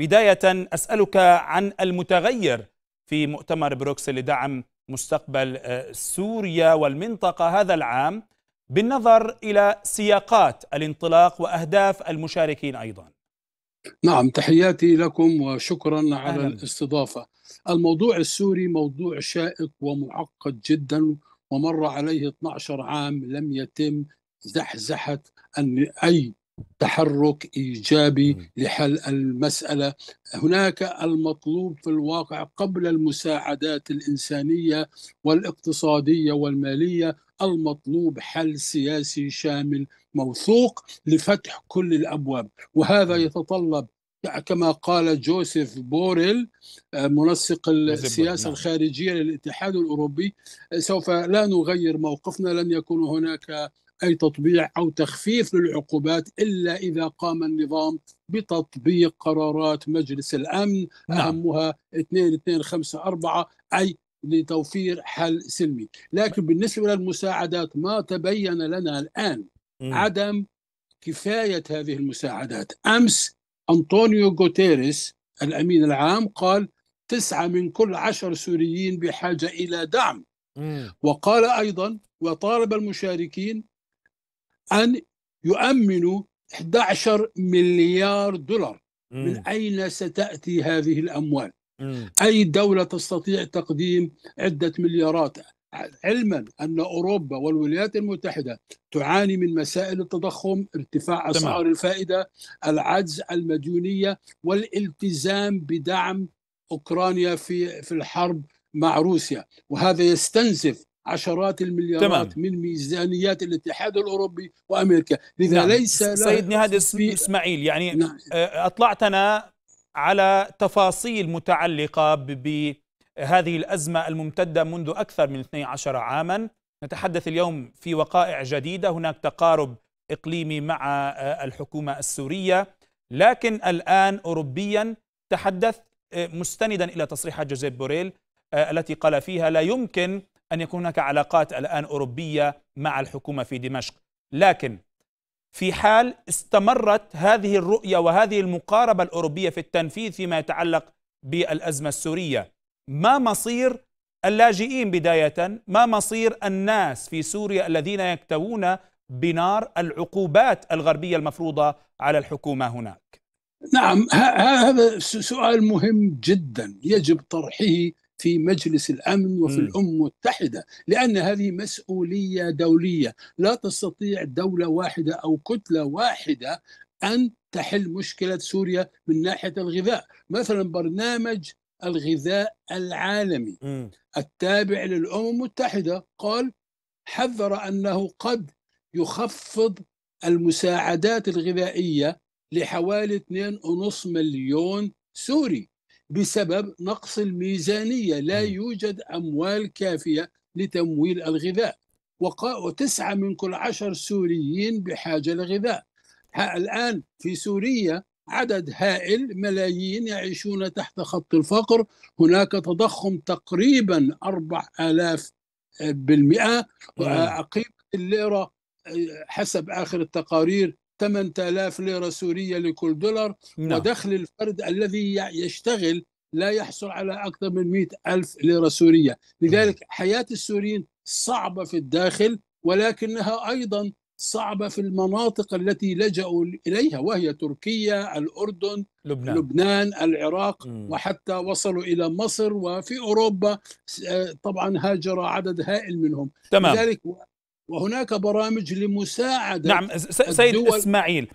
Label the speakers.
Speaker 1: بداية أسألك عن المتغير في مؤتمر بروكسل لدعم مستقبل آه، سوريا والمنطقة هذا العام بالنظر إلى سياقات الانطلاق وأهداف المشاركين أيضا
Speaker 2: نعم تحياتي لكم وشكرا على
Speaker 1: الاستضافة الموضوع السوري موضوع شائك
Speaker 2: ومعقد جدا ومر عليه 12 عام لم يتم زحزحة أي تحرك ايجابي لحل المساله هناك المطلوب في الواقع قبل المساعدات الانسانيه والاقتصاديه والماليه المطلوب حل سياسي شامل موثوق لفتح كل الابواب وهذا يتطلب كما قال جوزيف بوريل آه، منسق السياسه نعم. الخارجيه للاتحاد الاوروبي آه، سوف لا نغير موقفنا لن يكون هناك أي تطبيع أو تخفيف للعقوبات إلا إذا قام النظام بتطبيق قرارات مجلس الأمن نعم. أهمها 2254 أي لتوفير حل سلمي لكن بالنسبة للمساعدات ما تبين لنا الآن م. عدم كفاية هذه المساعدات أمس أنطونيو غوتيريس الأمين العام قال تسعة من كل عشر سوريين بحاجة إلى دعم وقال أيضا وطالب المشاركين أن يؤمنوا 11 مليار دولار م. من أين ستأتي هذه الأموال م. أي دولة تستطيع تقديم عدة مليارات علما أن أوروبا والولايات المتحدة تعاني من مسائل التضخم ارتفاع أسعار الفائدة العجز المديونية والالتزام بدعم أوكرانيا في, في الحرب مع روسيا وهذا يستنزف عشرات المليارات تمام. من ميزانيات الاتحاد الاوروبي وامريكا لذا نعم. ليس سيد
Speaker 1: نهاد اسماعيل يعني نعم. آه، اطلعتنا على تفاصيل متعلقه بهذه الازمه الممتده منذ اكثر من 12 عاما نتحدث اليوم في وقائع جديده هناك تقارب اقليمي مع آه، الحكومه السوريه لكن الان اوروبيا تحدث آه، مستندا الى تصريحات جوزيف بوريل التي قال فيها لا يمكن أن يكون هناك علاقات الآن أوروبية مع الحكومة في دمشق لكن في حال استمرت هذه الرؤية وهذه المقاربة الأوروبية في التنفيذ فيما يتعلق بالأزمة السورية ما مصير اللاجئين بداية ما مصير الناس في سوريا الذين يكتوون بنار العقوبات الغربية المفروضة على الحكومة هناك
Speaker 2: نعم هذا سؤال مهم جدا يجب طرحه في مجلس الامن وفي الامم المتحده لان هذه مسؤوليه دوليه لا تستطيع دوله واحده او كتله واحده ان تحل مشكله سوريا من ناحيه الغذاء مثلا برنامج الغذاء العالمي التابع للامم المتحده قال حذر انه قد يخفض المساعدات الغذائيه لحوالي 2.5 مليون سوري بسبب نقص الميزانيه لا يوجد اموال كافيه لتمويل الغذاء وتسعة من كل عشر سوريين بحاجة لغذاء الآن في سوريا عدد هائل ملايين يعيشون تحت خط الفقر هناك تضخم تقريبا 4000 بالمئة قيمة الليرة آه، حسب آخر التقارير 8000 ليرة سورية لكل دولار نعم. ودخل الفرد الذي يشتغل لا يحصل على أكثر من 100000 ليرة سورية لذلك نعم. حياة السوريين صعبة في الداخل ولكنها أيضا صعبة في المناطق التي لجأوا إليها وهي تركيا الأردن لبنان, لبنان العراق م. وحتى وصلوا إلى مصر وفي أوروبا طبعا هاجر عدد هائل منهم تمام. لذلك وهناك برامج لمساعدة نعم سيد الدول. إسماعيل